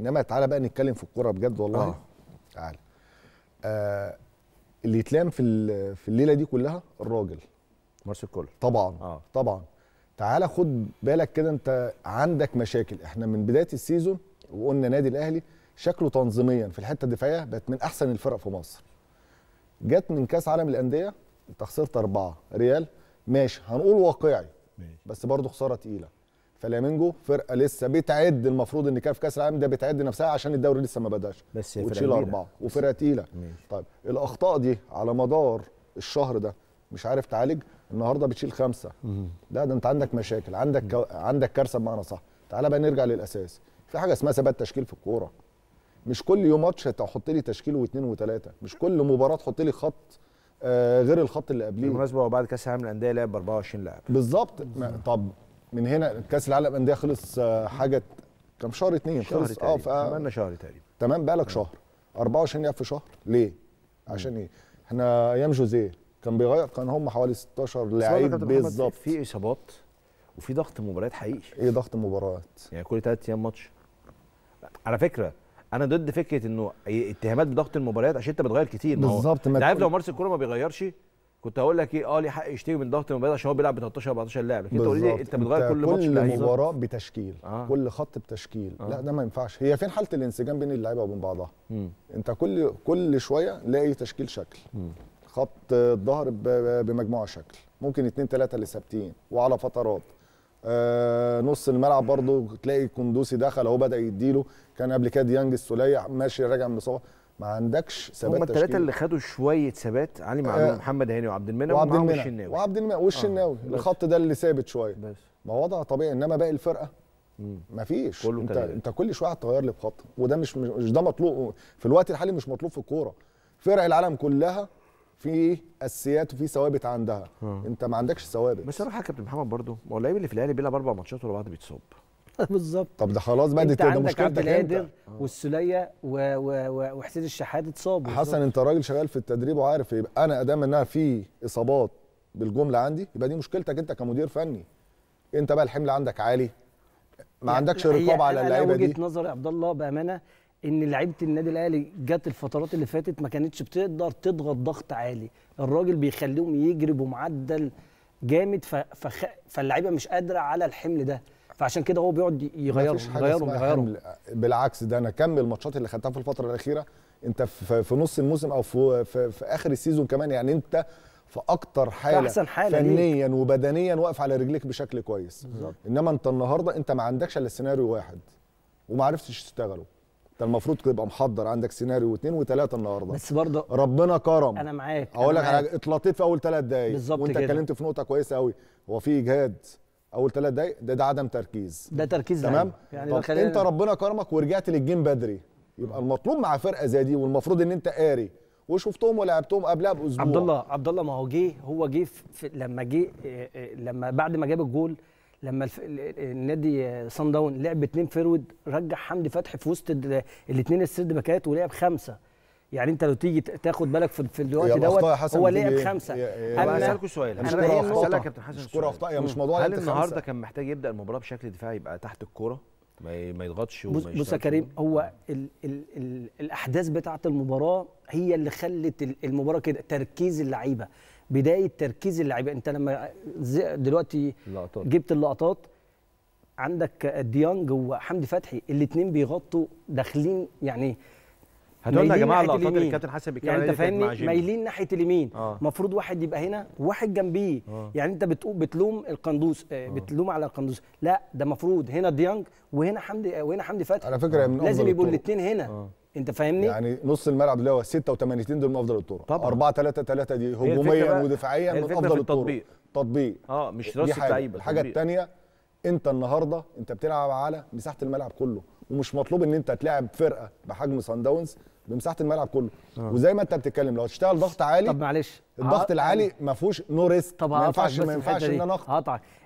انما تعالى بقى نتكلم في الكوره بجد والله آه. تعالى آه اللي يتلام في في الليله دي كلها الراجل مارسيل كولر طبعا آه. طبعا تعالى خد بالك كده انت عندك مشاكل احنا من بدايه السيزون وقلنا نادي الاهلي شكله تنظيميا في الحته الدفاعيه بقت من احسن الفرق في مصر جت من كاس عالم الانديه انت خسرت اربعه ريال ماشي هنقول واقعي بس برضه خساره تقيله فلامينجو فرقه لسه بتعد المفروض ان كان في كاس العالم ده بتعد نفسها عشان الدوري لسه ما بداش بس وتشيل اربعه وفرقه تقيله طيب الاخطاء دي على مدار الشهر ده مش عارف تعالج النهارده بتشيل خمسه لا ده انت عندك مشاكل عندك كو... عندك كارثه بمعنى صح تعالى بقى نرجع للاساس في حاجه اسمها ثبات تشكيل في الكوره مش كل يوم ماتش هتحط لي تشكيل واثنين وثلاثه مش كل مباراه تحط لي خط آه غير الخط اللي قبليه بالمناسبه وبعد كاس العالم للانديه لعب 24 لاعب بالظبط طب من هنا كاس العالم انديه خلص آه، حاجه كم شهر اتنين شهر خلص آه،, اه اتمنى شهر تقريبا تمام بقالك آه. شهر 24 لعب في شهر ليه؟ عشان ايه؟ احنا ايام جوزيه كان بيغير كان هم حوالي 16 لعيب بالظبط في اصابات وفي ضغط مباريات حقيقي ايه ضغط مباريات؟ يعني كل ثلاث ايام ماتش على فكره انا ضد فكره انه اتهامات بضغط المباريات عشان انت بتغير كتير بالظبط انت عارف لو مارس الكوره ما بيغيرش كنت هقول لك ايه اه ليه حق يشتكي من ضغط المباراه عشان هو بيلعب ب 13 14 لاعب لكن انت تقول لي انت بتغير كل ماتش كل مباراه بتشكيل آه. كل خط بتشكيل آه. لا ده ما ينفعش هي فين حاله الانسجام بين اللعيبه وبين بعضها م. انت كل كل شويه لاقي تشكيل شكل م. خط الظهر بمجموعه شكل ممكن اثنين ثلاثه اللي ثابتين وعلى فترات آه نص الملعب برضو تلاقي كندوسي دخل اهو بدا يديله كان قبل كده ديانج السليع ماشي راجع من الاصابه ما عندكش ثبات هم الثلاثه اللي خدوا شويه ثبات علي معلول آه محمد هاني وعبد المنعم وعبد المنعم وعبد المنعم والشناوي آه. الخط ده اللي ثابت شويه بس ما وضع طبيعي انما باقي الفرقه مفيش كله انت تلاتة. انت كل شويه هتغير لي بخط وده مش مش ده مطلوب في الوقت الحالي مش مطلوب في الكوره فرق العالم كلها في اساسيات وفي ثوابت عندها م. آه. انت ما عندكش ثوابت بس حاجه يا كابتن محمد برضه ما هو اللعيب اللي في الاهلي بيلعب اربع ماتشات ورا بعض بيتصاب بالظبط طب ده خلاص بقى دي ده مشكلتك انت القادر والسوليه وحسين الشحات اتصابوا حسن انت راجل شغال في التدريب وعارف إيه. يبقى انا ادام انها في اصابات بالجمله عندي يبقى دي مشكلتك انت كمدير فني انت بقى الحمل عندك عالي ما يعني عندكش رقابه على اللعيبه دي وجهه نظري عبد الله بامانه ان لعيبه النادي الاهلي جت الفترات اللي فاتت ما كانتش بتقدر تضغط ضغط عالي الراجل بيخليهم يجري بمعدل جامد فاللعيبه مش قادره على الحمل ده فعشان كده هو بيقعد يغير يغيرهم يغيرهم بالعكس ده انا كم الماتشات اللي خدتها في الفتره الاخيره انت في نص الموسم او في, في, في اخر السيزون كمان يعني انت في اكتر حاله, أحسن حالة فنيا ليك. وبدنيا واقف على رجليك بشكل كويس بالزبط. انما انت النهارده انت ما عندكش الا سيناريو واحد وما عرفتش تشتغله انت المفروض تبقى محضر عندك سيناريو واثنين وثلاثه النهارده بس برضه ربنا كرم انا معاك اقول لك على اتلطيت في اول ثلاث دقايق بالظبط وانت اتكلمت في نقطه كويسه قوي هو في اجهاد اول ثلاث دقائق ده, ده عدم تركيز ده تركيز تمام يعني طب انت ربنا كرمك ورجعت للجيم بدري يبقى المطلوب مع فرقه زي دي والمفروض ان انت قاري وشفتهم ولعبتهم قبلها باسبوع عبد الله عبد الله ما هو جه هو جه لما جه آه، آه، لما بعد ما جاب الجول لما النادي صن آه، داون لعب اثنين فيرود رجع حمدي فتحي في وسط الاثنين السرد باكات ولعب خمسه يعني انت لو تيجي تاخد بالك في الوقت دوت هو لعب إيه؟ خمسه انا هسالكوا سؤال انا هسالك كابتن حسن الكوره كوره اخطاء مش موضوع هل النهارده كان محتاج يبدا المباراه بشكل دفاعي يبقى تحت الكوره ما يضغطش وما يشتغلش بص يا كريم هو الـ الـ الـ الاحداث بتاعه المباراه هي اللي خلت المباراه كده تركيز اللعيبه بدايه تركيز اللعيبه انت لما دلوقتي اللقطات. جبت اللقطات عندك ديانج وحمدي فتحي الاثنين بيغطوا داخلين يعني هتقول يا جماعه اللقطات اللي الكابتن حسن بيتكلم يعني انت فاهمني مايلين ناحيه اليمين آه. المفروض آه. واحد يبقى هنا واحد جنبيه آه. يعني انت بتقول بتلوم القندوس آه،, آه. بتلوم على القندوس لا ده المفروض هنا ديانج وهنا حمدي آه، وهنا حمدي فتحي على فكره آه. لازم يبقوا الاثنين هنا آه. انت فاهمني يعني نص الملعب اللي هو 86 دول من افضل الطرق طبعا 4 3 3 دي هجوميا ودفاعيا من افضل الطرق تطبيق اه مش راس اللعيبه الحاجه الثانيه انت النهارده انت بتلعب على مساحه الملعب كله ومش مطلوب ان انت تلعب فرقه بحجم سان داونز بمساحه الملعب كله آه. وزي ما انت بتتكلم لو هتشتغل ضغط عالي طب معلش الضغط آه، العالي آه. ما فيهوش نو ريسك ما ينفعش ما ينفعش ان انا اقطع